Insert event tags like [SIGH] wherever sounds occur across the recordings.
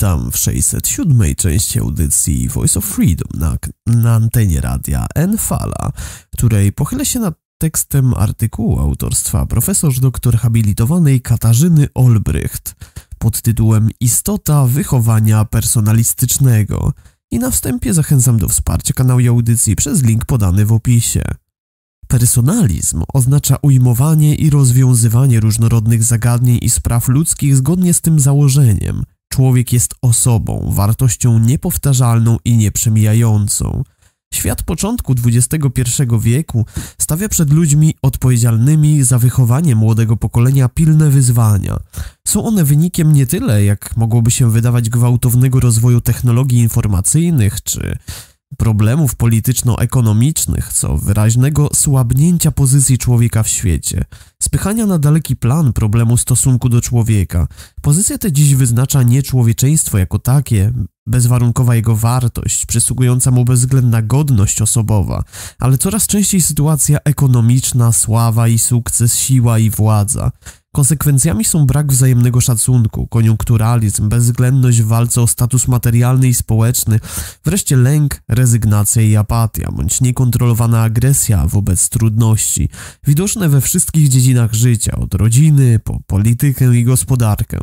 Witam w 607 części audycji Voice of Freedom na, na antenie radia Enfala, której pochylę się nad tekstem artykułu autorstwa profesor doktor habilitowanej Katarzyny Olbrycht pod tytułem Istota wychowania personalistycznego i na wstępie zachęcam do wsparcia kanału i audycji przez link podany w opisie. Personalizm oznacza ujmowanie i rozwiązywanie różnorodnych zagadnień i spraw ludzkich zgodnie z tym założeniem, Człowiek jest osobą, wartością niepowtarzalną i nieprzemijającą. Świat początku XXI wieku stawia przed ludźmi odpowiedzialnymi za wychowanie młodego pokolenia pilne wyzwania. Są one wynikiem nie tyle, jak mogłoby się wydawać, gwałtownego rozwoju technologii informacyjnych czy problemów polityczno-ekonomicznych, co wyraźnego słabnięcia pozycji człowieka w świecie, spychania na daleki plan problemu stosunku do człowieka. Pozycja ta dziś wyznacza nieczłowieczeństwo jako takie, bezwarunkowa jego wartość, przysługująca mu bezwzględna godność osobowa, ale coraz częściej sytuacja ekonomiczna, sława i sukces, siła i władza. Konsekwencjami są brak wzajemnego szacunku, koniunkturalizm, bezwzględność w walce o status materialny i społeczny, wreszcie lęk, rezygnacja i apatia, bądź niekontrolowana agresja wobec trudności, widoczne we wszystkich dziedzinach życia, od rodziny po politykę i gospodarkę.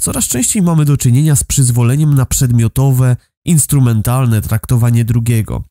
Coraz częściej mamy do czynienia z przyzwoleniem na przedmiotowe, instrumentalne traktowanie drugiego,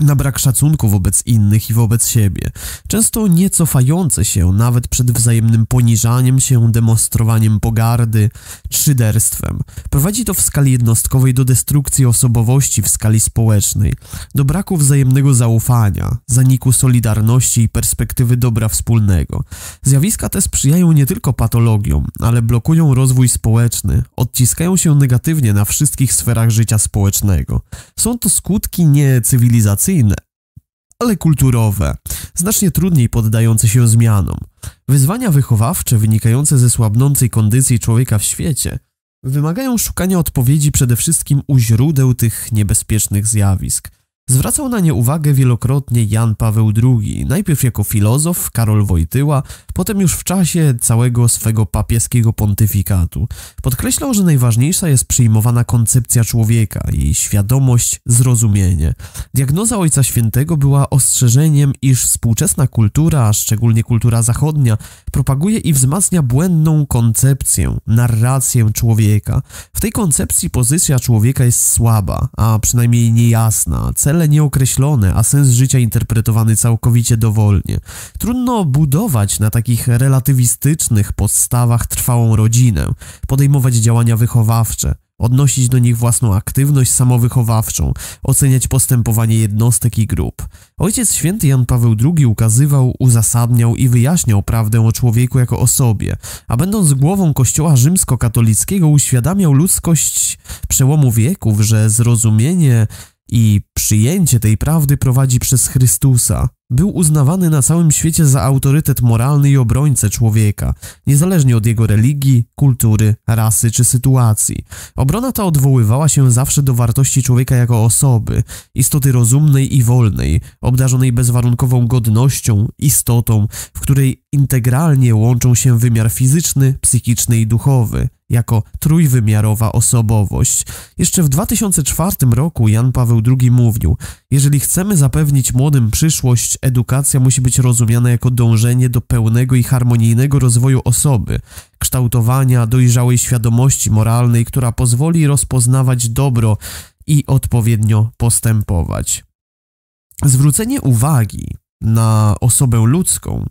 na brak szacunku wobec innych i wobec siebie, często niecofające się nawet przed wzajemnym poniżaniem się, demonstrowaniem pogardy, szyderstwem. Prowadzi to w skali jednostkowej do destrukcji osobowości w skali społecznej, do braku wzajemnego zaufania, zaniku solidarności i perspektywy dobra wspólnego. Zjawiska te sprzyjają nie tylko patologiom, ale blokują rozwój społeczny, odciskają się negatywnie na wszystkich sferach życia społecznego. Są to skutki niecywilizacyjne, innowacyjne, ale kulturowe, znacznie trudniej poddające się zmianom. Wyzwania wychowawcze wynikające ze słabnącej kondycji człowieka w świecie wymagają szukania odpowiedzi przede wszystkim u źródeł tych niebezpiecznych zjawisk – Zwracał na nie uwagę wielokrotnie Jan Paweł II, najpierw jako filozof Karol Wojtyła, potem już w czasie całego swego papieskiego pontyfikatu. Podkreślał, że najważniejsza jest przyjmowana koncepcja człowieka, jej świadomość, zrozumienie. Diagnoza Ojca Świętego była ostrzeżeniem, iż współczesna kultura, szczególnie kultura zachodnia, propaguje i wzmacnia błędną koncepcję, narrację człowieka. W tej koncepcji pozycja człowieka jest słaba, a przynajmniej niejasna. Cel cele nieokreślone, a sens życia interpretowany całkowicie dowolnie. Trudno budować na takich relatywistycznych podstawach trwałą rodzinę, podejmować działania wychowawcze, odnosić do nich własną aktywność samowychowawczą, oceniać postępowanie jednostek i grup. Ojciec święty Jan Paweł II ukazywał, uzasadniał i wyjaśniał prawdę o człowieku jako osobie, a będąc głową kościoła rzymskokatolickiego uświadamiał ludzkość przełomu wieków, że zrozumienie i przyjęcie tej prawdy prowadzi przez Chrystusa. Był uznawany na całym świecie za autorytet moralny i obrońcę człowieka, niezależnie od jego religii, kultury, rasy czy sytuacji. Obrona ta odwoływała się zawsze do wartości człowieka jako osoby, istoty rozumnej i wolnej, obdarzonej bezwarunkową godnością, istotą, w której integralnie łączą się wymiar fizyczny, psychiczny i duchowy, jako trójwymiarowa osobowość. Jeszcze w 2004 roku Jan Paweł II mówił: Jeżeli chcemy zapewnić młodym przyszłość, edukacja musi być rozumiana jako dążenie do pełnego i harmonijnego rozwoju osoby, kształtowania dojrzałej świadomości moralnej, która pozwoli rozpoznawać dobro i odpowiednio postępować. Zwrócenie uwagi na osobę ludzką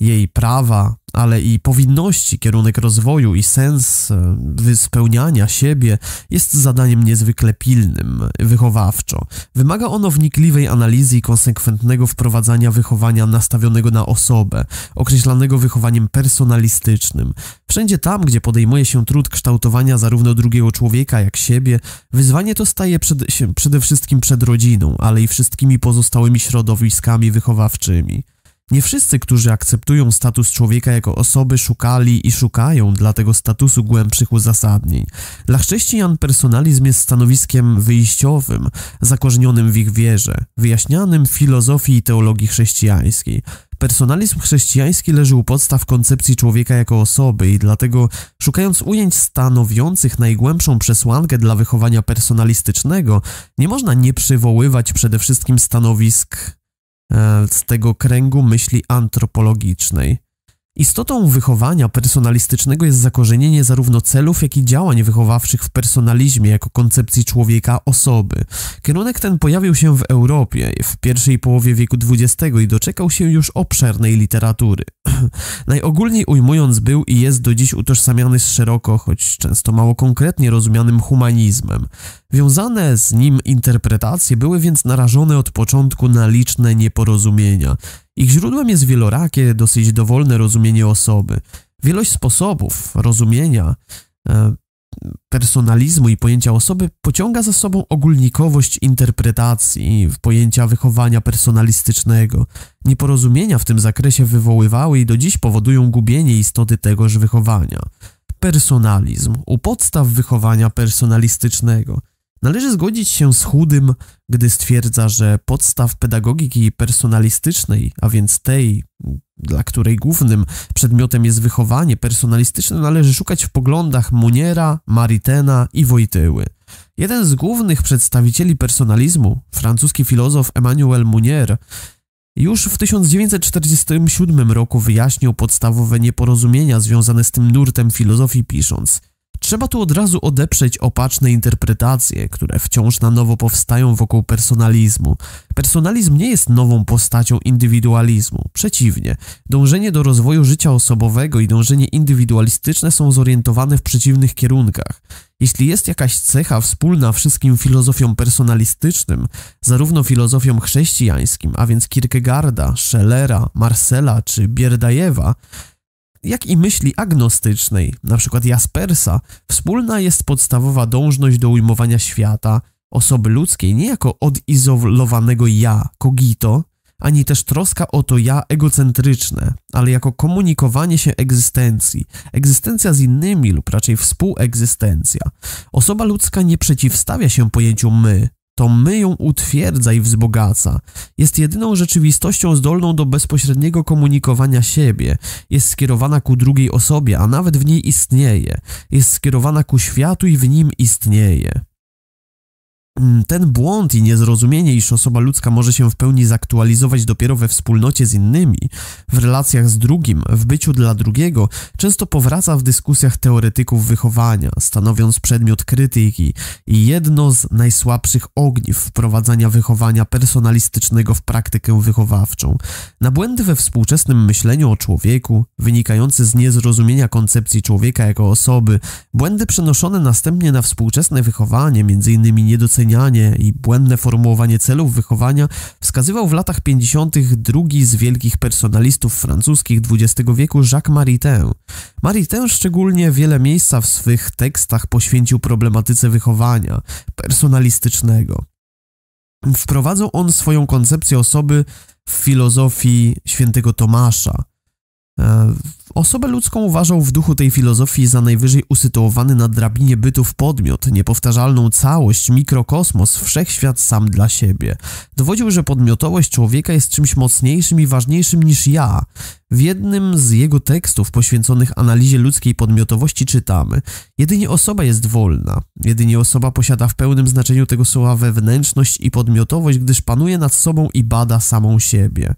jej prawa, ale i powinności, kierunek rozwoju i sens e, wyspełniania siebie jest zadaniem niezwykle pilnym, wychowawczo. Wymaga ono wnikliwej analizy i konsekwentnego wprowadzania wychowania nastawionego na osobę, określanego wychowaniem personalistycznym. Wszędzie tam, gdzie podejmuje się trud kształtowania zarówno drugiego człowieka, jak siebie, wyzwanie to staje przed, się, przede wszystkim przed rodziną, ale i wszystkimi pozostałymi środowiskami wychowawczymi. Nie wszyscy, którzy akceptują status człowieka jako osoby, szukali i szukają dla tego statusu głębszych uzasadnień. Dla chrześcijan personalizm jest stanowiskiem wyjściowym, zakorzenionym w ich wierze, wyjaśnianym w filozofii i teologii chrześcijańskiej. Personalizm chrześcijański leży u podstaw koncepcji człowieka jako osoby i dlatego, szukając ujęć stanowiących najgłębszą przesłankę dla wychowania personalistycznego, nie można nie przywoływać przede wszystkim stanowisk E, z tego kręgu myśli antropologicznej. Istotą wychowania personalistycznego jest zakorzenienie zarówno celów, jak i działań wychowawczych w personalizmie jako koncepcji człowieka osoby. Kierunek ten pojawił się w Europie w pierwszej połowie wieku XX i doczekał się już obszernej literatury. [CLEARS THROAT] Najogólniej ujmując był i jest do dziś utożsamiany z szeroko, choć często mało konkretnie rozumianym humanizmem. Wiązane z nim interpretacje były więc narażone od początku na liczne nieporozumienia. Ich źródłem jest wielorakie, dosyć dowolne rozumienie osoby. Wielość sposobów rozumienia, e, personalizmu i pojęcia osoby pociąga za sobą ogólnikowość interpretacji, pojęcia wychowania personalistycznego. Nieporozumienia w tym zakresie wywoływały i do dziś powodują gubienie istoty tegoż wychowania. Personalizm u podstaw wychowania personalistycznego – Należy zgodzić się z chudym, gdy stwierdza, że podstaw pedagogiki personalistycznej, a więc tej, dla której głównym przedmiotem jest wychowanie personalistyczne, należy szukać w poglądach Muniera, Maritena i Wojtyły. Jeden z głównych przedstawicieli personalizmu, francuski filozof Emmanuel Munier, już w 1947 roku wyjaśnił podstawowe nieporozumienia związane z tym nurtem filozofii pisząc – Trzeba tu od razu odeprzeć opaczne interpretacje, które wciąż na nowo powstają wokół personalizmu. Personalizm nie jest nową postacią indywidualizmu. Przeciwnie, dążenie do rozwoju życia osobowego i dążenie indywidualistyczne są zorientowane w przeciwnych kierunkach. Jeśli jest jakaś cecha wspólna wszystkim filozofiom personalistycznym, zarówno filozofiom chrześcijańskim, a więc Kierkegaarda, Schellera, Marcela czy Bierdajewa, jak i myśli agnostycznej, np. Jaspersa, wspólna jest podstawowa dążność do ujmowania świata, osoby ludzkiej nie jako odizolowanego ja, cogito, ani też troska o to ja egocentryczne, ale jako komunikowanie się egzystencji, egzystencja z innymi lub raczej współegzystencja. Osoba ludzka nie przeciwstawia się pojęciu my, to my ją utwierdza i wzbogaca. Jest jedyną rzeczywistością zdolną do bezpośredniego komunikowania siebie. Jest skierowana ku drugiej osobie, a nawet w niej istnieje. Jest skierowana ku światu i w nim istnieje. Mm, ten błąd i niezrozumienie, iż osoba ludzka może się w pełni zaktualizować dopiero we wspólnocie z innymi, w relacjach z drugim, w byciu dla drugiego, często powraca w dyskusjach teoretyków wychowania, stanowiąc przedmiot krytyki i jedno z najsłabszych ogniw wprowadzania wychowania personalistycznego w praktykę wychowawczą. Na błędy we współczesnym myśleniu o człowieku, wynikające z niezrozumienia koncepcji człowieka jako osoby, błędy przenoszone następnie na współczesne wychowanie, m.in. niedocenienie i błędne formułowanie celów wychowania wskazywał w latach 50. drugi z wielkich personalistów francuskich XX wieku Jacques Maritain. Maritain szczególnie wiele miejsca w swych tekstach poświęcił problematyce wychowania personalistycznego. Wprowadzał on swoją koncepcję osoby w filozofii świętego Tomasza – E, osobę ludzką uważał w duchu tej filozofii za najwyżej usytuowany na drabinie bytów podmiot, niepowtarzalną całość, mikrokosmos, wszechświat sam dla siebie. Dowodził, że podmiotowość człowieka jest czymś mocniejszym i ważniejszym niż ja. W jednym z jego tekstów poświęconych analizie ludzkiej podmiotowości czytamy: Jedynie osoba jest wolna, jedynie osoba posiada w pełnym znaczeniu tego słowa wewnętrzność i podmiotowość, gdyż panuje nad sobą i bada samą siebie.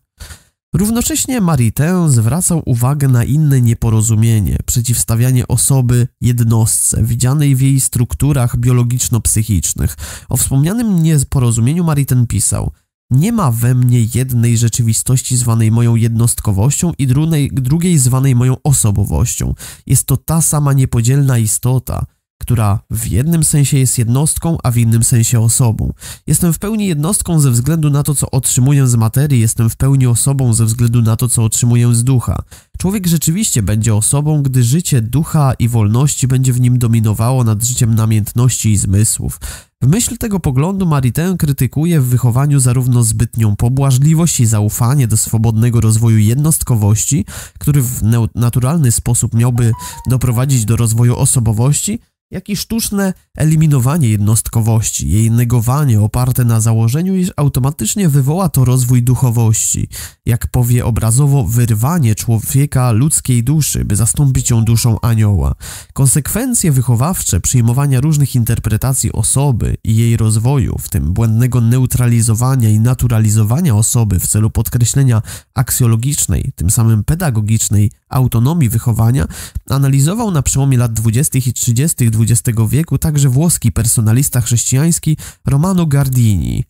Równocześnie Maritain zwracał uwagę na inne nieporozumienie, przeciwstawianie osoby jednostce, widzianej w jej strukturach biologiczno-psychicznych. O wspomnianym nieporozumieniu Maritain pisał nie ma we mnie jednej rzeczywistości zwanej moją jednostkowością i drugiej, drugiej zwanej moją osobowością. Jest to ta sama niepodzielna istota – która w jednym sensie jest jednostką, a w innym sensie osobą. Jestem w pełni jednostką ze względu na to, co otrzymuję z materii, jestem w pełni osobą ze względu na to, co otrzymuję z ducha. Człowiek rzeczywiście będzie osobą, gdy życie ducha i wolności będzie w nim dominowało nad życiem namiętności i zmysłów. W myśl tego poglądu Maritain krytykuje w wychowaniu zarówno zbytnią pobłażliwość i zaufanie do swobodnego rozwoju jednostkowości, który w naturalny sposób miałby doprowadzić do rozwoju osobowości, jak i sztuczne eliminowanie jednostkowości, jej negowanie oparte na założeniu, iż automatycznie wywoła to rozwój duchowości, jak powie obrazowo wyrwanie człowieka ludzkiej duszy, by zastąpić ją duszą anioła. Konsekwencje wychowawcze przyjmowania różnych interpretacji osoby i jej rozwoju, w tym błędnego neutralizowania i naturalizowania osoby w celu podkreślenia aksjologicznej, tym samym pedagogicznej autonomii wychowania, analizował na przełomie lat 20. i 30. XX wieku także włoski personalista chrześcijański Romano Gardini.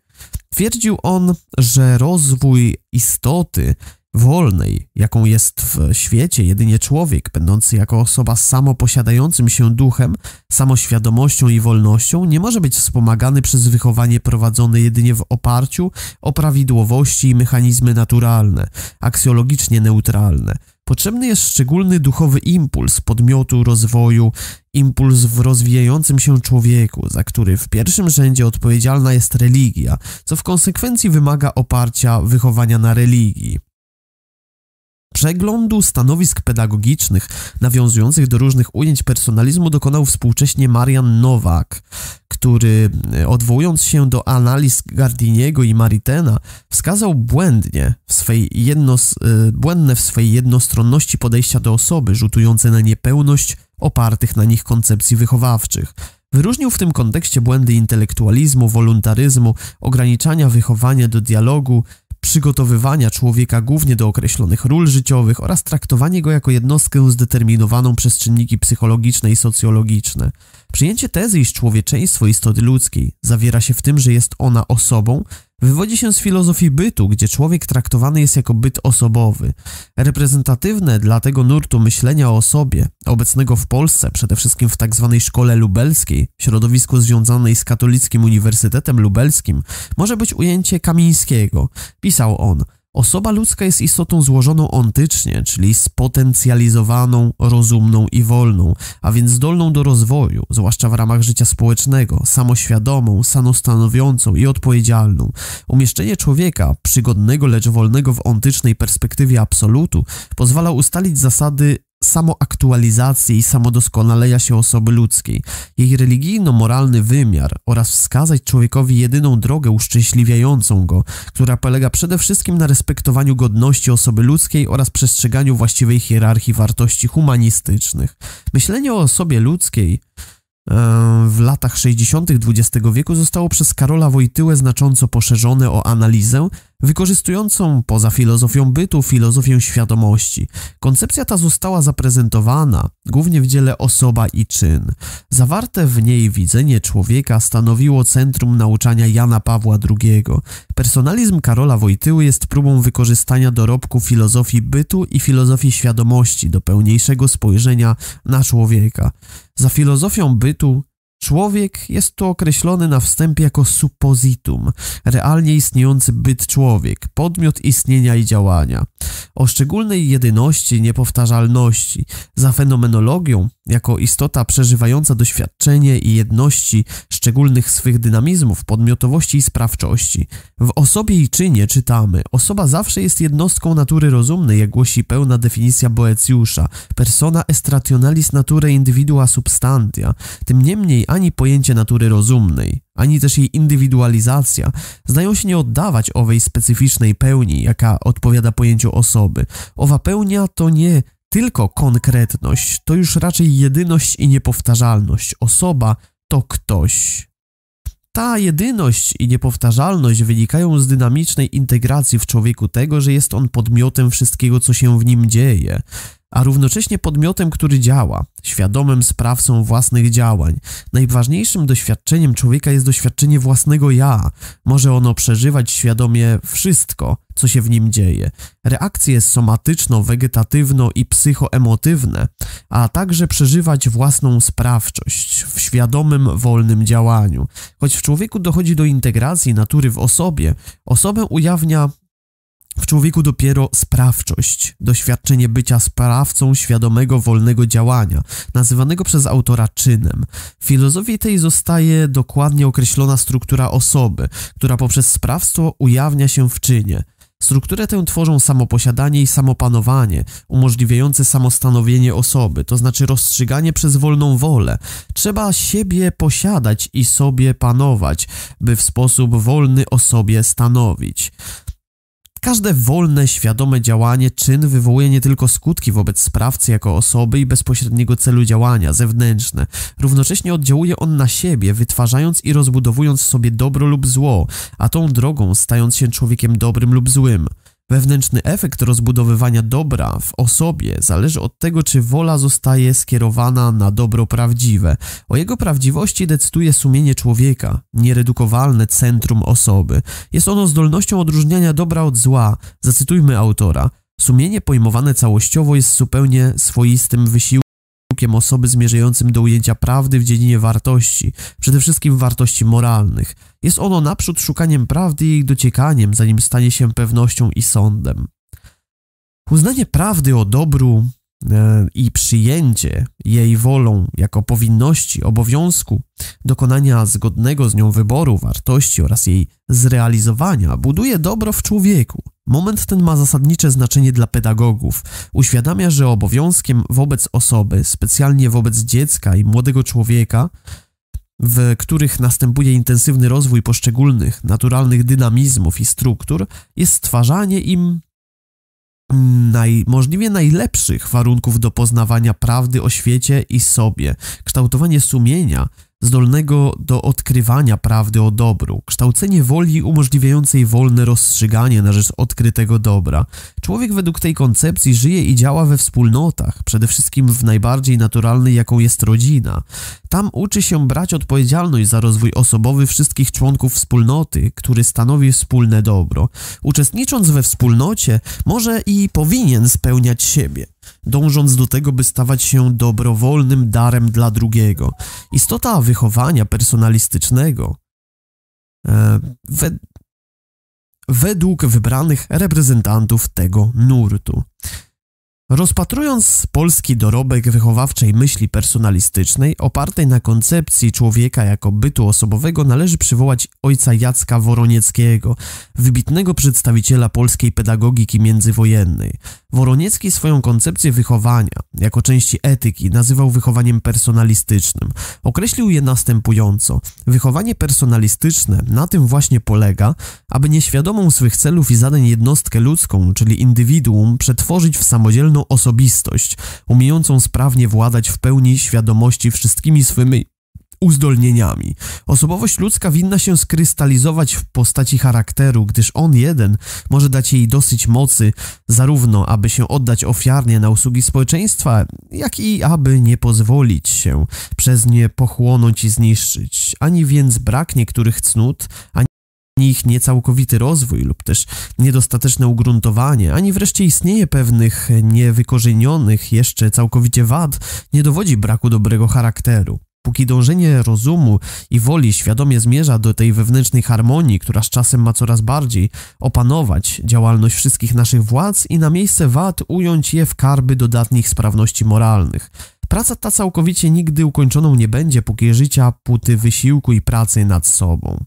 Twierdził on, że rozwój istoty wolnej, jaką jest w świecie jedynie człowiek, będący jako osoba samoposiadającym się duchem, samoświadomością i wolnością, nie może być wspomagany przez wychowanie prowadzone jedynie w oparciu o prawidłowości i mechanizmy naturalne, aksjologicznie neutralne, Potrzebny jest szczególny duchowy impuls podmiotu rozwoju, impuls w rozwijającym się człowieku, za który w pierwszym rzędzie odpowiedzialna jest religia, co w konsekwencji wymaga oparcia wychowania na religii. Przeglądu stanowisk pedagogicznych nawiązujących do różnych ujęć personalizmu dokonał współcześnie Marian Nowak, który e, odwołując się do analiz Gardiniego i Maritena, wskazał błędnie w swej e, błędne w swej jednostronności podejścia do osoby rzutujące na niepełność opartych na nich koncepcji wychowawczych. Wyróżnił w tym kontekście błędy intelektualizmu, wolontaryzmu, ograniczania wychowania do dialogu, przygotowywania człowieka głównie do określonych ról życiowych oraz traktowanie go jako jednostkę zdeterminowaną przez czynniki psychologiczne i socjologiczne. Przyjęcie tezy, iż człowieczeństwo istoty ludzkiej zawiera się w tym, że jest ona osobą, wywodzi się z filozofii bytu, gdzie człowiek traktowany jest jako byt osobowy. Reprezentatywne dla tego nurtu myślenia o osobie, obecnego w Polsce, przede wszystkim w tzw. Tak szkole lubelskiej, środowisku związanej z katolickim Uniwersytetem Lubelskim, może być ujęcie Kamińskiego. Pisał on – Osoba ludzka jest istotą złożoną ontycznie, czyli spotencjalizowaną, rozumną i wolną, a więc zdolną do rozwoju, zwłaszcza w ramach życia społecznego, samoświadomą, samostanowiącą i odpowiedzialną. Umieszczenie człowieka, przygodnego lecz wolnego w ontycznej perspektywie absolutu, pozwala ustalić zasady samoaktualizacji i samodoskonalenia się osoby ludzkiej. Jej religijno-moralny wymiar oraz wskazać człowiekowi jedyną drogę uszczęśliwiającą go, która polega przede wszystkim na respektowaniu godności osoby ludzkiej oraz przestrzeganiu właściwej hierarchii wartości humanistycznych. Myślenie o osobie ludzkiej E, w latach 60. XX wieku zostało przez Karola Wojtyłę znacząco poszerzone o analizę wykorzystującą poza filozofią bytu filozofię świadomości. Koncepcja ta została zaprezentowana głównie w dziele Osoba i czyn. Zawarte w niej widzenie człowieka stanowiło centrum nauczania Jana Pawła II. Personalizm Karola Wojtyły jest próbą wykorzystania dorobku filozofii bytu i filozofii świadomości do pełniejszego spojrzenia na człowieka. Za filozofią bytu człowiek jest tu określony na wstępie jako suppositum, realnie istniejący byt człowiek, podmiot istnienia i działania. O szczególnej jedyności, niepowtarzalności. Za fenomenologią jako istota przeżywająca doświadczenie i jedności szczególnych swych dynamizmów, podmiotowości i sprawczości. W osobie i czynie czytamy: Osoba zawsze jest jednostką natury rozumnej, jak głosi pełna definicja Boecjusza, persona estrationalis naturae individua substantia. Tym niemniej ani pojęcie natury rozumnej, ani też jej indywidualizacja zdają się nie oddawać owej specyficznej pełni, jaka odpowiada pojęciu osoby. Owa pełnia to nie tylko konkretność to już raczej jedyność i niepowtarzalność. Osoba to ktoś. Ta jedyność i niepowtarzalność wynikają z dynamicznej integracji w człowieku tego, że jest on podmiotem wszystkiego, co się w nim dzieje a równocześnie podmiotem, który działa, świadomym sprawcą własnych działań. Najważniejszym doświadczeniem człowieka jest doświadczenie własnego ja. Może ono przeżywać świadomie wszystko, co się w nim dzieje. Reakcje somatyczno-wegetatywno i psychoemotywne, a także przeżywać własną sprawczość w świadomym, wolnym działaniu. Choć w człowieku dochodzi do integracji natury w osobie, osobę ujawnia w człowieku dopiero sprawczość, doświadczenie bycia sprawcą świadomego, wolnego działania, nazywanego przez autora czynem. W filozofii tej zostaje dokładnie określona struktura osoby, która poprzez sprawstwo ujawnia się w czynie. Strukturę tę tworzą samoposiadanie i samopanowanie, umożliwiające samostanowienie osoby, to znaczy rozstrzyganie przez wolną wolę. Trzeba siebie posiadać i sobie panować, by w sposób wolny o sobie stanowić. Każde wolne, świadome działanie, czyn wywołuje nie tylko skutki wobec sprawcy jako osoby i bezpośredniego celu działania, zewnętrzne. Równocześnie oddziałuje on na siebie, wytwarzając i rozbudowując sobie dobro lub zło, a tą drogą stając się człowiekiem dobrym lub złym. Wewnętrzny efekt rozbudowywania dobra w osobie zależy od tego, czy wola zostaje skierowana na dobro prawdziwe. O jego prawdziwości decyduje sumienie człowieka, nieredukowalne centrum osoby. Jest ono zdolnością odróżniania dobra od zła. Zacytujmy autora. Sumienie pojmowane całościowo jest zupełnie swoistym wysiłkiem osoby zmierzającym do ujęcia prawdy w dziedzinie wartości, przede wszystkim wartości moralnych. Jest ono naprzód szukaniem prawdy i jej dociekaniem, zanim stanie się pewnością i sądem. Uznanie prawdy o dobru e, i przyjęcie jej wolą jako powinności, obowiązku, dokonania zgodnego z nią wyboru wartości oraz jej zrealizowania buduje dobro w człowieku. Moment ten ma zasadnicze znaczenie dla pedagogów. Uświadamia, że obowiązkiem wobec osoby, specjalnie wobec dziecka i młodego człowieka, w których następuje intensywny rozwój poszczególnych naturalnych dynamizmów i struktur, jest stwarzanie im naj, możliwie najlepszych warunków do poznawania prawdy o świecie i sobie, kształtowanie sumienia, zdolnego do odkrywania prawdy o dobru, kształcenie woli umożliwiającej wolne rozstrzyganie na rzecz odkrytego dobra. Człowiek według tej koncepcji żyje i działa we wspólnotach, przede wszystkim w najbardziej naturalnej, jaką jest rodzina. Tam uczy się brać odpowiedzialność za rozwój osobowy wszystkich członków wspólnoty, który stanowi wspólne dobro. Uczestnicząc we wspólnocie, może i powinien spełniać siebie dążąc do tego, by stawać się dobrowolnym darem dla drugiego. Istota wychowania personalistycznego e, według wybranych reprezentantów tego nurtu. Rozpatrując polski dorobek wychowawczej myśli personalistycznej opartej na koncepcji człowieka jako bytu osobowego należy przywołać ojca Jacka Woronieckiego, wybitnego przedstawiciela polskiej pedagogiki międzywojennej. Woroniecki swoją koncepcję wychowania jako części etyki nazywał wychowaniem personalistycznym. Określił je następująco. Wychowanie personalistyczne na tym właśnie polega, aby nieświadomą swych celów i zadań jednostkę ludzką, czyli indywiduum, przetworzyć w samodzielną silną osobistość, umiejącą sprawnie władać w pełni świadomości wszystkimi swymi uzdolnieniami. Osobowość ludzka winna się skrystalizować w postaci charakteru, gdyż on jeden może dać jej dosyć mocy, zarówno aby się oddać ofiarnie na usługi społeczeństwa, jak i aby nie pozwolić się przez nie pochłonąć i zniszczyć. Ani więc brak niektórych cnót, ani nie ich niecałkowity rozwój lub też niedostateczne ugruntowanie, ani wreszcie istnieje pewnych niewykorzenionych jeszcze całkowicie wad, nie dowodzi braku dobrego charakteru. Póki dążenie rozumu i woli świadomie zmierza do tej wewnętrznej harmonii, która z czasem ma coraz bardziej opanować działalność wszystkich naszych władz i na miejsce wad ująć je w karby dodatnich sprawności moralnych. Praca ta całkowicie nigdy ukończoną nie będzie, póki życia puty wysiłku i pracy nad sobą.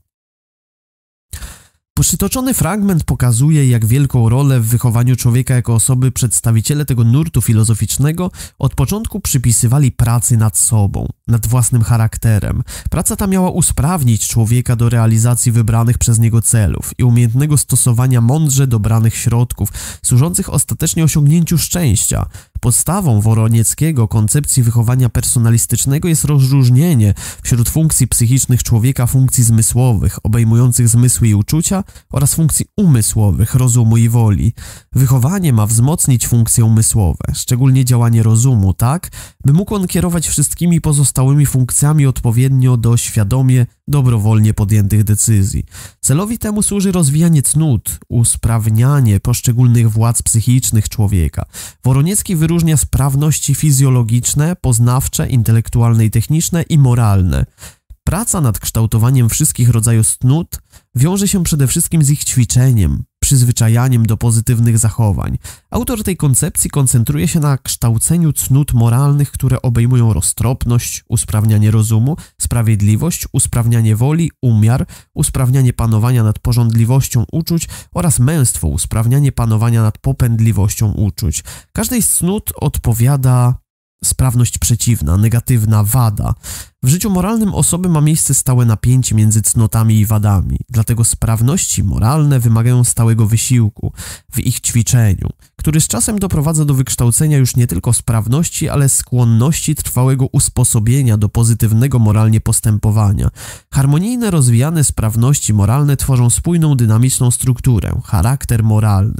Przytoczony fragment pokazuje, jak wielką rolę w wychowaniu człowieka jako osoby przedstawiciele tego nurtu filozoficznego od początku przypisywali pracy nad sobą, nad własnym charakterem. Praca ta miała usprawnić człowieka do realizacji wybranych przez niego celów i umiejętnego stosowania mądrze dobranych środków, służących ostatecznie osiągnięciu szczęścia. Podstawą Woronieckiego koncepcji wychowania personalistycznego jest rozróżnienie wśród funkcji psychicznych człowieka funkcji zmysłowych, obejmujących zmysły i uczucia oraz funkcji umysłowych, rozumu i woli. Wychowanie ma wzmocnić funkcje umysłowe, szczególnie działanie rozumu, tak, by mógł on kierować wszystkimi pozostałymi funkcjami odpowiednio do świadomie, dobrowolnie podjętych decyzji. Celowi temu służy rozwijanie cnót, usprawnianie poszczególnych władz psychicznych człowieka. Woroniecki wyróżnia sprawności fizjologiczne, poznawcze, intelektualne i techniczne i moralne. Praca nad kształtowaniem wszystkich rodzajów cnót wiąże się przede wszystkim z ich ćwiczeniem, przyzwyczajaniem do pozytywnych zachowań. Autor tej koncepcji koncentruje się na kształceniu cnót moralnych, które obejmują roztropność, usprawnianie rozumu, sprawiedliwość, usprawnianie woli, umiar, usprawnianie panowania nad porządliwością uczuć oraz męstwo, usprawnianie panowania nad popędliwością uczuć. Każdej z cnót odpowiada sprawność przeciwna, negatywna wada. W życiu moralnym osoby ma miejsce stałe napięcie między cnotami i wadami, dlatego sprawności moralne wymagają stałego wysiłku w ich ćwiczeniu, który z czasem doprowadza do wykształcenia już nie tylko sprawności, ale skłonności trwałego usposobienia do pozytywnego moralnie postępowania. Harmonijne, rozwijane sprawności moralne tworzą spójną, dynamiczną strukturę, charakter moralny.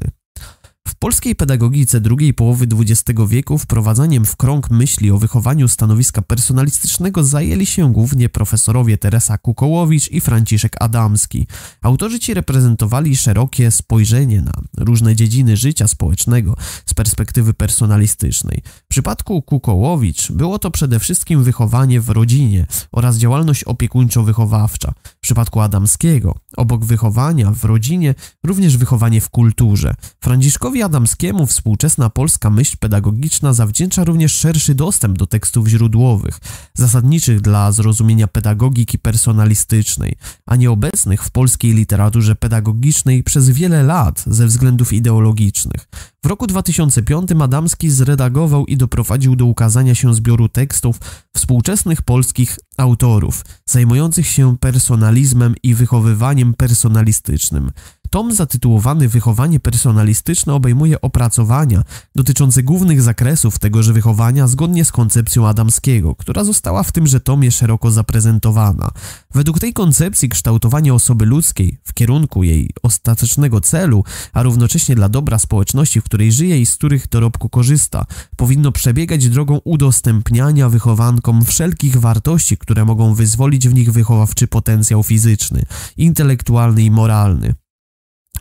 W polskiej pedagogice drugiej połowy XX wieku wprowadzaniem w krąg myśli o wychowaniu stanowiska personalistycznego zajęli się głównie profesorowie Teresa Kukołowicz i Franciszek Adamski. Autorzy ci reprezentowali szerokie spojrzenie na różne dziedziny życia społecznego z perspektywy personalistycznej. W przypadku Kukołowicz było to przede wszystkim wychowanie w rodzinie oraz działalność opiekuńczo-wychowawcza. W przypadku Adamskiego, obok wychowania w rodzinie, również wychowanie w kulturze. Franciszkowi Adamskiemu współczesna polska myśl pedagogiczna zawdzięcza również szerszy dostęp do tekstów źródłowych, zasadniczych dla zrozumienia pedagogiki personalistycznej, a nieobecnych w polskiej literaturze pedagogicznej przez wiele lat ze względów ideologicznych. W roku 2005 Adamski zredagował i doprowadził do ukazania się zbioru tekstów współczesnych polskich autorów, zajmujących się personalizmem i wychowywaniem personalistycznym. Tom zatytułowany Wychowanie personalistyczne obejmuje opracowania dotyczące głównych zakresów tegoże wychowania zgodnie z koncepcją Adamskiego, która została w tymże tomie szeroko zaprezentowana. Według tej koncepcji kształtowanie osoby ludzkiej w kierunku jej ostatecznego celu, a równocześnie dla dobra społeczności, w której żyje i z których dorobku korzysta, powinno przebiegać drogą udostępniania wychowankom wszelkich wartości, które mogą wyzwolić w nich wychowawczy potencjał fizyczny, intelektualny i moralny.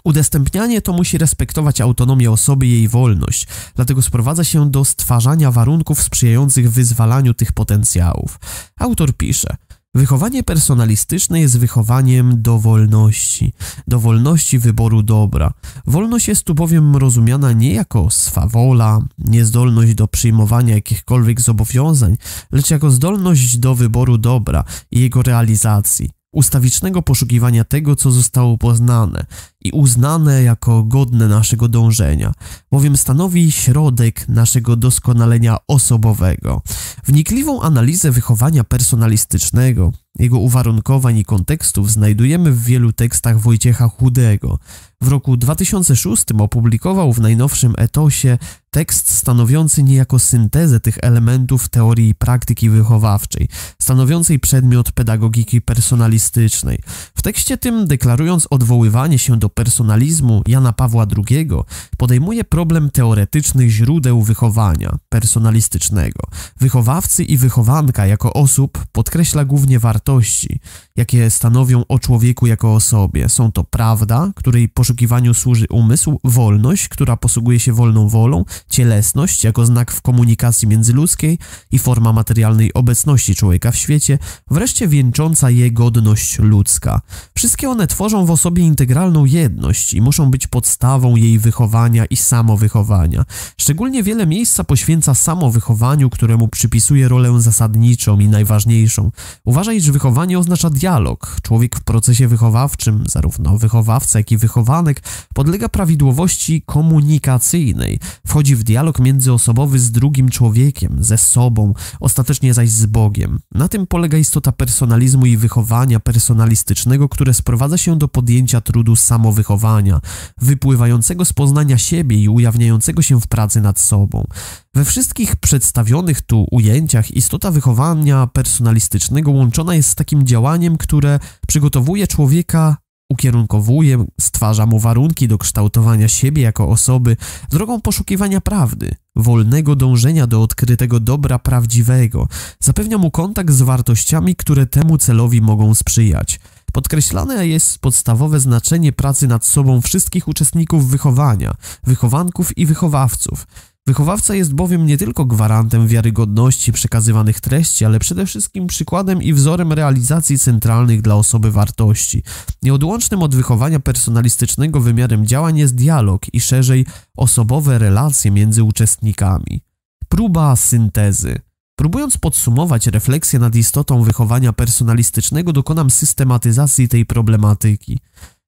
Udostępnianie to musi respektować autonomię osoby i jej wolność, dlatego sprowadza się do stwarzania warunków sprzyjających wyzwalaniu tych potencjałów. Autor pisze. Wychowanie personalistyczne jest wychowaniem do wolności, do wolności wyboru dobra. Wolność jest tu bowiem rozumiana nie jako swawola, niezdolność do przyjmowania jakichkolwiek zobowiązań, lecz jako zdolność do wyboru dobra i jego realizacji, ustawicznego poszukiwania tego, co zostało poznane, i uznane jako godne naszego dążenia, bowiem stanowi środek naszego doskonalenia osobowego. Wnikliwą analizę wychowania personalistycznego, jego uwarunkowań i kontekstów znajdujemy w wielu tekstach Wojciecha Chudego. W roku 2006 opublikował w najnowszym etosie tekst stanowiący niejako syntezę tych elementów teorii i praktyki wychowawczej, stanowiącej przedmiot pedagogiki personalistycznej. W tekście tym, deklarując odwoływanie się do personalizmu Jana Pawła II podejmuje problem teoretycznych źródeł wychowania personalistycznego. Wychowawcy i wychowanka jako osób podkreśla głównie wartości, jakie stanowią o człowieku jako osobie. Są to prawda, której poszukiwaniu służy umysł, wolność, która posługuje się wolną wolą, cielesność jako znak w komunikacji międzyludzkiej i forma materialnej obecności człowieka w świecie, wreszcie wieńcząca je godność ludzka. Wszystkie one tworzą w osobie integralną jedność i muszą być podstawą jej wychowania i samowychowania. Szczególnie wiele miejsca poświęca samowychowaniu, któremu przypisuje rolę zasadniczą i najważniejszą. Uważaj, że wychowanie oznacza dialog. Człowiek w procesie wychowawczym, zarówno wychowawca, jak i wychowanek, podlega prawidłowości komunikacyjnej. Wchodzi w dialog międzyosobowy z drugim człowiekiem, ze sobą, ostatecznie zaś z Bogiem. Na tym polega istota personalizmu i wychowania personalistycznego, które sprowadza się do podjęcia trudu samowychowania, wypływającego z poznania siebie i ujawniającego się w pracy nad sobą. We wszystkich przedstawionych tu ujęciach istota wychowania personalistycznego łączona jest z takim działaniem, które przygotowuje człowieka, ukierunkowuje, stwarza mu warunki do kształtowania siebie jako osoby drogą poszukiwania prawdy, wolnego dążenia do odkrytego dobra prawdziwego, zapewnia mu kontakt z wartościami, które temu celowi mogą sprzyjać. Podkreślane jest podstawowe znaczenie pracy nad sobą wszystkich uczestników wychowania, wychowanków i wychowawców. Wychowawca jest bowiem nie tylko gwarantem wiarygodności przekazywanych treści, ale przede wszystkim przykładem i wzorem realizacji centralnych dla osoby wartości. Nieodłącznym od wychowania personalistycznego wymiarem działań jest dialog i szerzej osobowe relacje między uczestnikami. Próba syntezy. Próbując podsumować refleksję nad istotą wychowania personalistycznego, dokonam systematyzacji tej problematyki.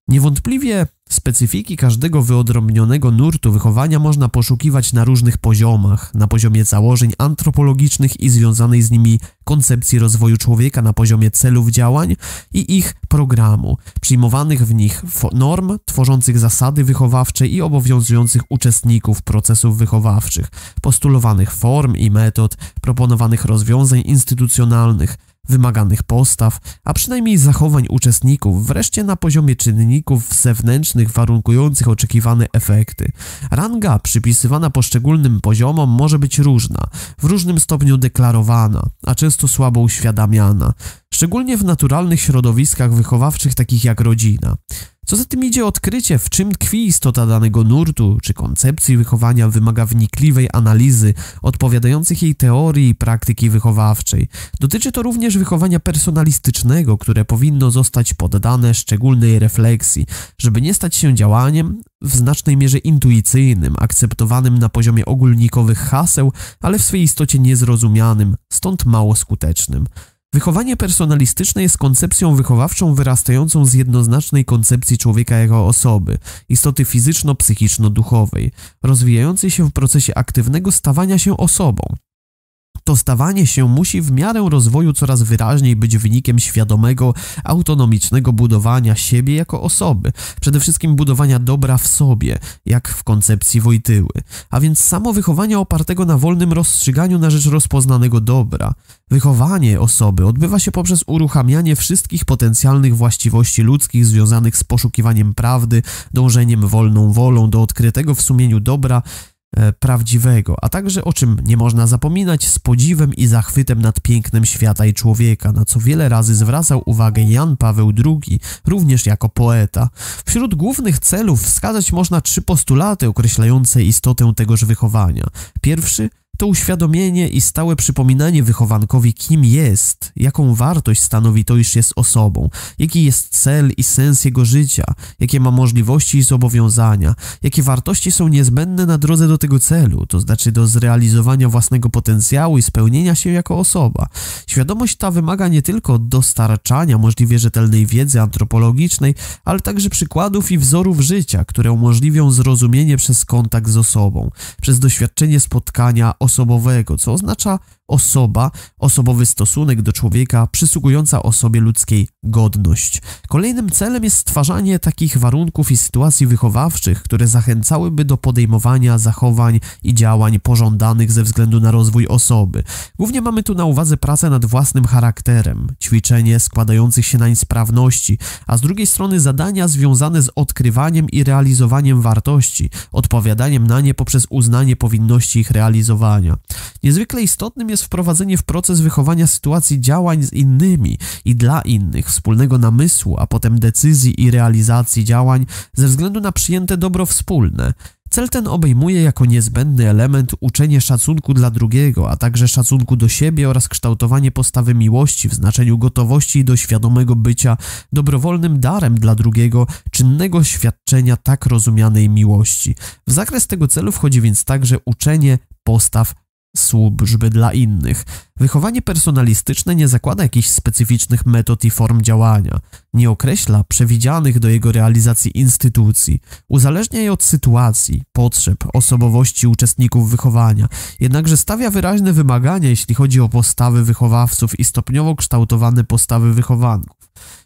Niewątpliwie Specyfiki każdego wyodrębnionego nurtu wychowania można poszukiwać na różnych poziomach, na poziomie założeń antropologicznych i związanej z nimi koncepcji rozwoju człowieka, na poziomie celów działań i ich programu, przyjmowanych w nich norm, tworzących zasady wychowawcze i obowiązujących uczestników procesów wychowawczych, postulowanych form i metod, proponowanych rozwiązań instytucjonalnych, wymaganych postaw, a przynajmniej zachowań uczestników, wreszcie na poziomie czynników zewnętrznych warunkujących oczekiwane efekty. Ranga przypisywana poszczególnym poziomom może być różna, w różnym stopniu deklarowana, a często słabo uświadamiana, szczególnie w naturalnych środowiskach wychowawczych takich jak rodzina. Co za tym idzie odkrycie, w czym tkwi istota danego nurtu czy koncepcji wychowania wymaga wnikliwej analizy odpowiadających jej teorii i praktyki wychowawczej. Dotyczy to również wychowania personalistycznego, które powinno zostać poddane szczególnej refleksji, żeby nie stać się działaniem w znacznej mierze intuicyjnym, akceptowanym na poziomie ogólnikowych haseł, ale w swej istocie niezrozumianym, stąd mało skutecznym. Wychowanie personalistyczne jest koncepcją wychowawczą wyrastającą z jednoznacznej koncepcji człowieka jako osoby, istoty fizyczno-psychiczno-duchowej, rozwijającej się w procesie aktywnego stawania się osobą to stawanie się musi w miarę rozwoju coraz wyraźniej być wynikiem świadomego, autonomicznego budowania siebie jako osoby, przede wszystkim budowania dobra w sobie, jak w koncepcji Wojtyły, a więc samo wychowanie opartego na wolnym rozstrzyganiu na rzecz rozpoznanego dobra. Wychowanie osoby odbywa się poprzez uruchamianie wszystkich potencjalnych właściwości ludzkich związanych z poszukiwaniem prawdy, dążeniem wolną wolą do odkrytego w sumieniu dobra, E, prawdziwego, a także o czym nie można zapominać z podziwem i zachwytem nad pięknem świata i człowieka, na co wiele razy zwracał uwagę Jan Paweł II, również jako poeta. Wśród głównych celów wskazać można trzy postulaty określające istotę tegoż wychowania. Pierwszy – to uświadomienie i stałe przypominanie wychowankowi, kim jest, jaką wartość stanowi to, iż jest osobą, jaki jest cel i sens jego życia, jakie ma możliwości i zobowiązania, jakie wartości są niezbędne na drodze do tego celu, to znaczy do zrealizowania własnego potencjału i spełnienia się jako osoba. Świadomość ta wymaga nie tylko dostarczania możliwie rzetelnej wiedzy antropologicznej, ale także przykładów i wzorów życia, które umożliwią zrozumienie przez kontakt z osobą, przez doświadczenie spotkania, osobowego, co oznacza osoba, osobowy stosunek do człowieka, przysługująca osobie ludzkiej godność. Kolejnym celem jest stwarzanie takich warunków i sytuacji wychowawczych, które zachęcałyby do podejmowania zachowań i działań pożądanych ze względu na rozwój osoby. Głównie mamy tu na uwadze pracę nad własnym charakterem, ćwiczenie składających się nań sprawności, a z drugiej strony zadania związane z odkrywaniem i realizowaniem wartości, odpowiadaniem na nie poprzez uznanie powinności ich realizowania. Niezwykle istotnym jest jest wprowadzenie w proces wychowania sytuacji działań z innymi i dla innych, wspólnego namysłu, a potem decyzji i realizacji działań ze względu na przyjęte dobro wspólne. Cel ten obejmuje jako niezbędny element uczenie szacunku dla drugiego, a także szacunku do siebie oraz kształtowanie postawy miłości w znaczeniu gotowości do świadomego bycia dobrowolnym darem dla drugiego, czynnego świadczenia tak rozumianej miłości. W zakres tego celu wchodzi więc także uczenie postaw służby dla innych. Wychowanie personalistyczne nie zakłada jakichś specyficznych metod i form działania, nie określa przewidzianych do jego realizacji instytucji, uzależnia je od sytuacji, potrzeb, osobowości uczestników wychowania, jednakże stawia wyraźne wymagania, jeśli chodzi o postawy wychowawców i stopniowo kształtowane postawy wychowanków.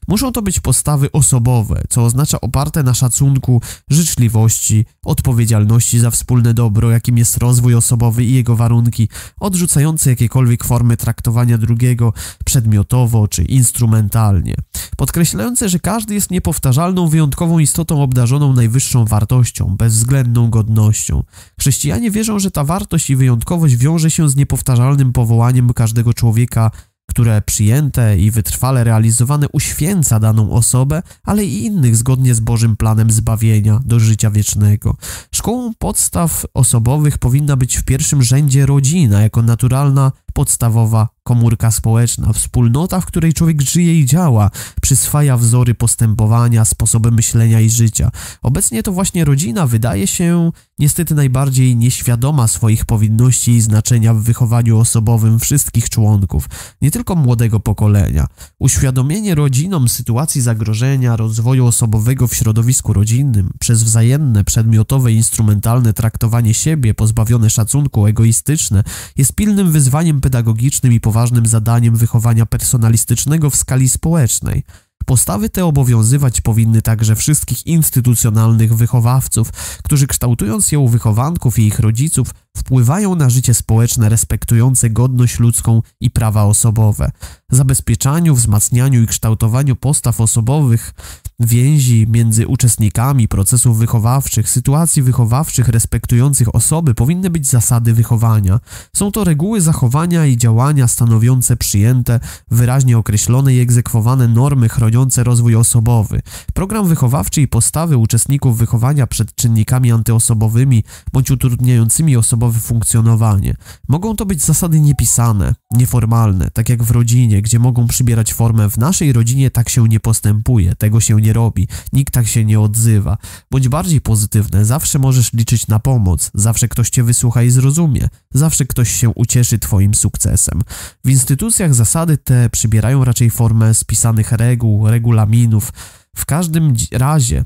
Muszą to być postawy osobowe, co oznacza oparte na szacunku, życzliwości, odpowiedzialności za wspólne dobro, jakim jest rozwój osobowy i jego warunki, odrzucające jakiekolwiek formy traktowania drugiego przedmiotowo czy instrumentalnie, podkreślające, że każdy jest niepowtarzalną, wyjątkową istotą obdarzoną najwyższą wartością, bezwzględną godnością. Chrześcijanie wierzą, że ta wartość i wyjątkowość wiąże się z niepowtarzalnym powołaniem każdego człowieka które przyjęte i wytrwale realizowane uświęca daną osobę, ale i innych zgodnie z Bożym planem zbawienia do życia wiecznego. Szkołą podstaw osobowych powinna być w pierwszym rzędzie rodzina jako naturalna podstawowa komórka społeczna, wspólnota, w której człowiek żyje i działa, przyswaja wzory postępowania, sposoby myślenia i życia. Obecnie to właśnie rodzina wydaje się niestety najbardziej nieświadoma swoich powinności i znaczenia w wychowaniu osobowym wszystkich członków, nie tylko młodego pokolenia. Uświadomienie rodzinom sytuacji zagrożenia rozwoju osobowego w środowisku rodzinnym przez wzajemne, przedmiotowe, instrumentalne traktowanie siebie pozbawione szacunku, egoistyczne jest pilnym wyzwaniem pedagogicznym i poważnym zadaniem wychowania personalistycznego w skali społecznej. Postawy te obowiązywać powinny także wszystkich instytucjonalnych wychowawców, którzy kształtując je u wychowanków i ich rodziców, wpływają na życie społeczne respektujące godność ludzką i prawa osobowe, zabezpieczaniu, wzmacnianiu i kształtowaniu postaw osobowych, więzi między uczestnikami procesów wychowawczych, sytuacji wychowawczych respektujących osoby powinny być zasady wychowania. Są to reguły zachowania i działania stanowiące przyjęte, wyraźnie określone i egzekwowane normy chroniące rozwój osobowy. Program wychowawczy i postawy uczestników wychowania przed czynnikami antyosobowymi bądź utrudniającymi osobowość podstawowe funkcjonowanie. Mogą to być zasady niepisane, nieformalne, tak jak w rodzinie, gdzie mogą przybierać formę. W naszej rodzinie tak się nie postępuje, tego się nie robi, nikt tak się nie odzywa. Bądź bardziej pozytywne, zawsze możesz liczyć na pomoc, zawsze ktoś cię wysłucha i zrozumie, zawsze ktoś się ucieszy twoim sukcesem. W instytucjach zasady te przybierają raczej formę spisanych reguł, regulaminów, w każdym razie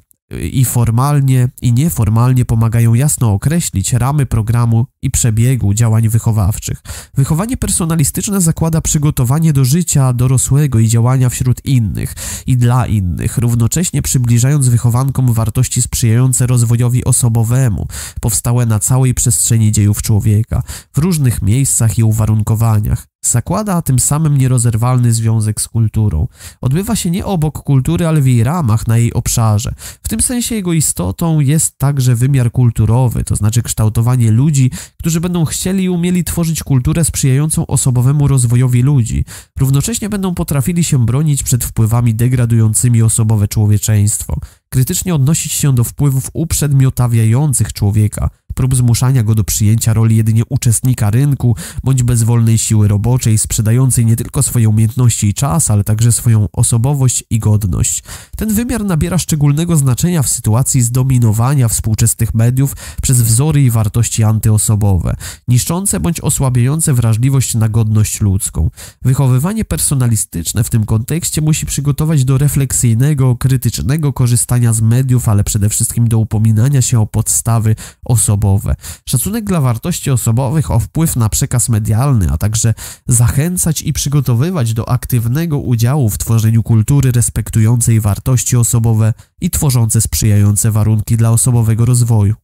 i formalnie, i nieformalnie pomagają jasno określić ramy programu i przebiegu działań wychowawczych. Wychowanie personalistyczne zakłada przygotowanie do życia dorosłego i działania wśród innych i dla innych, równocześnie przybliżając wychowankom wartości sprzyjające rozwojowi osobowemu, powstałe na całej przestrzeni dziejów człowieka, w różnych miejscach i uwarunkowaniach. Zakłada tym samym nierozerwalny związek z kulturą. Odbywa się nie obok kultury, ale w jej ramach, na jej obszarze. W tym sensie jego istotą jest także wymiar kulturowy, to znaczy kształtowanie ludzi, którzy będą chcieli i umieli tworzyć kulturę sprzyjającą osobowemu rozwojowi ludzi. Równocześnie będą potrafili się bronić przed wpływami degradującymi osobowe człowieczeństwo, krytycznie odnosić się do wpływów uprzedmiotawiających człowieka – prób zmuszania go do przyjęcia roli jedynie uczestnika rynku bądź bezwolnej siły roboczej sprzedającej nie tylko swoje umiejętności i czas, ale także swoją osobowość i godność. Ten wymiar nabiera szczególnego znaczenia w sytuacji zdominowania współczesnych mediów przez wzory i wartości antyosobowe, niszczące bądź osłabiające wrażliwość na godność ludzką. Wychowywanie personalistyczne w tym kontekście musi przygotować do refleksyjnego, krytycznego korzystania z mediów, ale przede wszystkim do upominania się o podstawy osobowe osobowe, szacunek dla wartości osobowych o wpływ na przekaz medialny, a także zachęcać i przygotowywać do aktywnego udziału w tworzeniu kultury respektującej wartości osobowe i tworzące sprzyjające warunki dla osobowego rozwoju.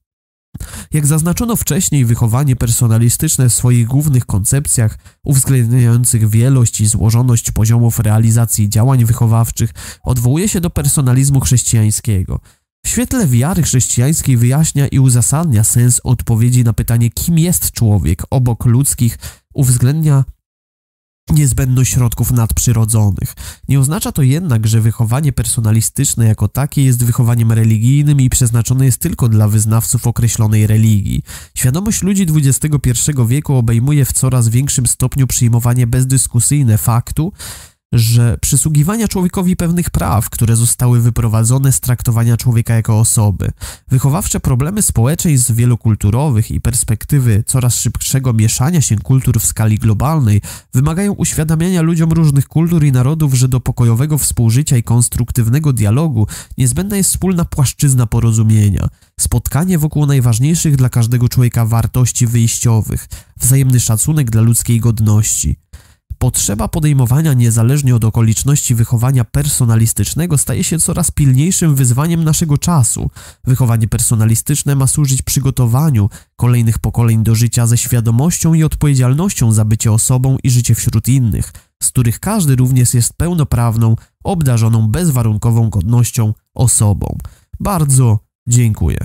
Jak zaznaczono wcześniej, wychowanie personalistyczne w swoich głównych koncepcjach, uwzględniających wielość i złożoność poziomów realizacji działań wychowawczych, odwołuje się do personalizmu chrześcijańskiego, w świetle wiary chrześcijańskiej wyjaśnia i uzasadnia sens odpowiedzi na pytanie, kim jest człowiek obok ludzkich, uwzględnia niezbędność środków nadprzyrodzonych. Nie oznacza to jednak, że wychowanie personalistyczne jako takie jest wychowaniem religijnym i przeznaczone jest tylko dla wyznawców określonej religii. Świadomość ludzi XXI wieku obejmuje w coraz większym stopniu przyjmowanie bezdyskusyjne faktu, że przysługiwania człowiekowi pewnych praw, które zostały wyprowadzone z traktowania człowieka jako osoby, wychowawcze problemy społeczeństw wielokulturowych i perspektywy coraz szybszego mieszania się kultur w skali globalnej wymagają uświadamiania ludziom różnych kultur i narodów, że do pokojowego współżycia i konstruktywnego dialogu niezbędna jest wspólna płaszczyzna porozumienia, spotkanie wokół najważniejszych dla każdego człowieka wartości wyjściowych, wzajemny szacunek dla ludzkiej godności. Potrzeba podejmowania niezależnie od okoliczności wychowania personalistycznego staje się coraz pilniejszym wyzwaniem naszego czasu. Wychowanie personalistyczne ma służyć przygotowaniu kolejnych pokoleń do życia ze świadomością i odpowiedzialnością za bycie osobą i życie wśród innych, z których każdy również jest pełnoprawną, obdarzoną bezwarunkową godnością osobą. Bardzo dziękuję.